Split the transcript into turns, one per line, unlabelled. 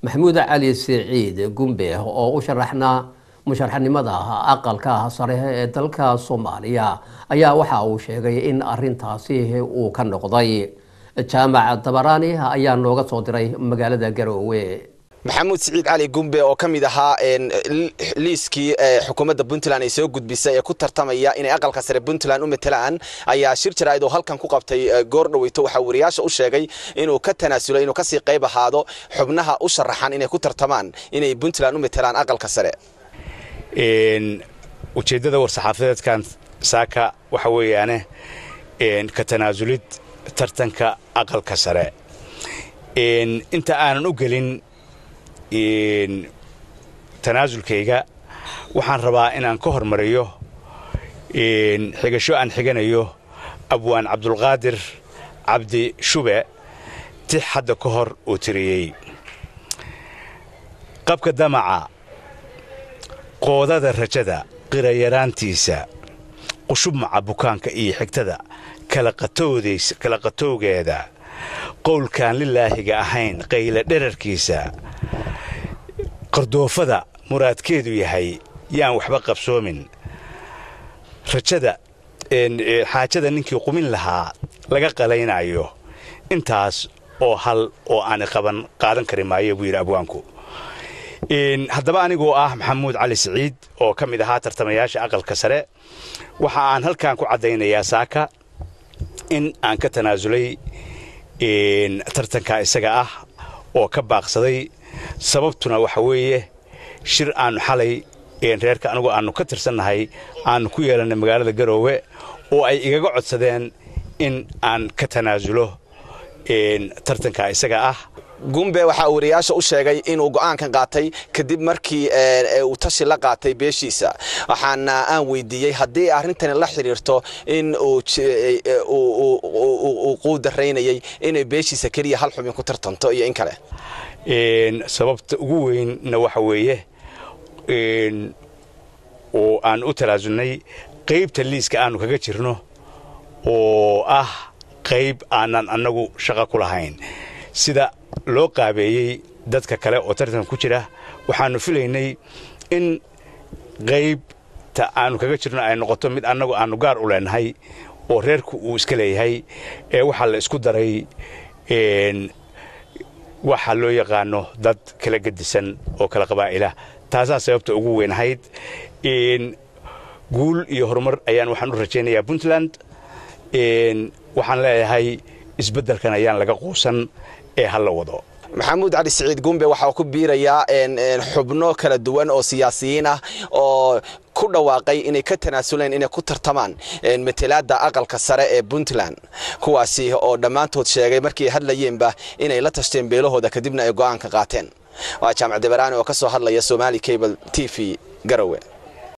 maxamuud cali siciid gumbe oo u sharaxna musharaxnimada ah aqalka ah sarehe ee dalka soomaaliya ayaa waxa uu sheegay in arintaasi uu ka noqday jaamac dabaraani ayaa nooga soo diray magaalada garoowe
maxamuud siciid cali gumbe oo ka mid ahaa liiskii xukuumadda puntland ay soo gudbisay ee ku tartamaya inay aqalka sare puntland u matelaan ayaa shir jaraa'id oo halkan ku qabtay goor dhaweyto waxaa wariyaasha u sheegay inuu ka tanaasulay inuu kasii qayb ahaado xubnaha u sharaxan inay ku tartamaan inay puntland u matelaan aqalka sare
ujeeddada war-saxaafadeedkan saaka waxa weeyaane ka tanaasulid tartanka aqalka sare inta aanan u gelin tanaasulkayga waxaan rabaa inaan ka hormariyo xigasho aan xiganayo abwaan cabdulqaadir cabdi shube tix hadda ka hor uu tiriyey qabka damaca qoodada rajada qirayaraantiisa qushubmaca bukaanka iyo xigtada kala qatowgeeda qowlkaan lilaahiga ahayn qayla dherarkiisa qardoofada muraadkeedu yahay yaan waxba qabsoomin rajada xaajada ninkii qumin lahaa laga qalaynayo intaas oo hal oo aan qaban qaadan kari maayo buu yidhi abwaanku haddaba anigoo ah maxamuud cali siciid oo ka mid ahaa tartamayaasha aqalka sare waxa aan halkan ku caddaynayaa saaka in aan ka tanaasulay tartanka isaga ah oo ka baaqsaday sababtuna waxa weeye shir aannu xalay reerka anugu aannu ka tirsannahay aannu ku yeelannay magaalada garoowe oo ay igaga codsadeen in
aan ka tanaasulo tartanka isaga ah gumbe waxaa wariyaasha u sheegay inuu go'aankan qaatay kadib markii eh, eh, uu tashi la qaatay beeshiisa waxaana eh, aan weydiiyey haddii arrintani la xiriirto in uu quudaraynayay inay beeshiisa keliya hal xubin ku tartanto iyo in kale
sababta ugu weynna waxa weeye oo aan u talaasunay qaybta liiska aanu kaga jirno oo ah qayb aanan annagu shaqa ku lahayn sida loo qaabeeyey dadka kale oo tartan ku jira waxaanu filaynay in qaybta aanu kaga jirno ay noqoto mid annagu aanu gaar u leenahay oo reerku uu iska leeyahay ee waxaa la isku daray waxa loo yaqaano dad kala gedisan oo kala qabaa'ilah taasaa sababta ugu weynahayd guul iyo horumar ayaan waxaan u rajaynayaa puntland waxaan
leeyahay isbeddelkan ayaan laga quusan ee hala wado maxamuud cali siciid gumbe waxaa ku biirayaa xubno kala duwan oo siyaasiyiin ah oo ku dhawaaqay inay ka tanaasuleen inay ku tartamaan matelaadda aqalka sare ee puntland kuwaasi oo dhammaantood sheegay markay hadlayeenba inay la tashteen beelahooda kadibna ay go'aanka qaateen waa jaamac debaraani oo ka soo hadlaya somaali cable t v garowe